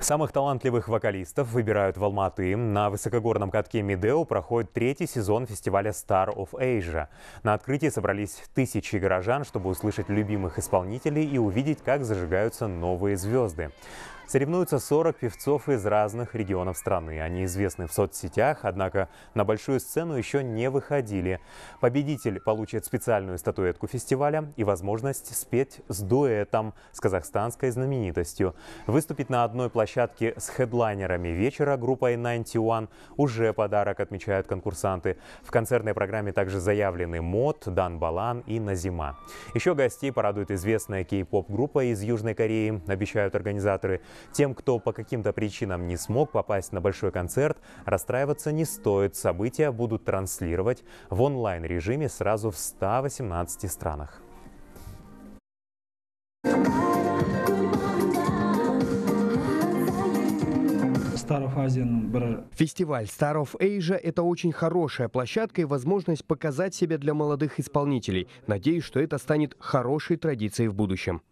Самых талантливых вокалистов выбирают в Алматы. На высокогорном катке Мидео проходит третий сезон фестиваля Star of Asia. На открытии собрались тысячи горожан, чтобы услышать любимых исполнителей и увидеть, как зажигаются новые звезды. Соревнуются 40 певцов из разных регионов страны. Они известны в соцсетях, однако на большую сцену еще не выходили. Победитель получит специальную статуэтку фестиваля и возможность спеть с дуэтом с казахстанской знаменитостью. Выступить на одной площадке с хедлайнерами вечера группой 91 уже подарок, отмечают конкурсанты. В концертной программе также заявлены Мод, Дан Балан и Назима. Еще гостей порадует известная кей-поп-группа из Южной Кореи, обещают организаторы. Тем, кто по каким-то причинам не смог попасть на большой концерт, расстраиваться не стоит. События будут транслировать в онлайн-режиме сразу в 118 странах. Фестиваль Star of Asia – это очень хорошая площадка и возможность показать себя для молодых исполнителей. Надеюсь, что это станет хорошей традицией в будущем.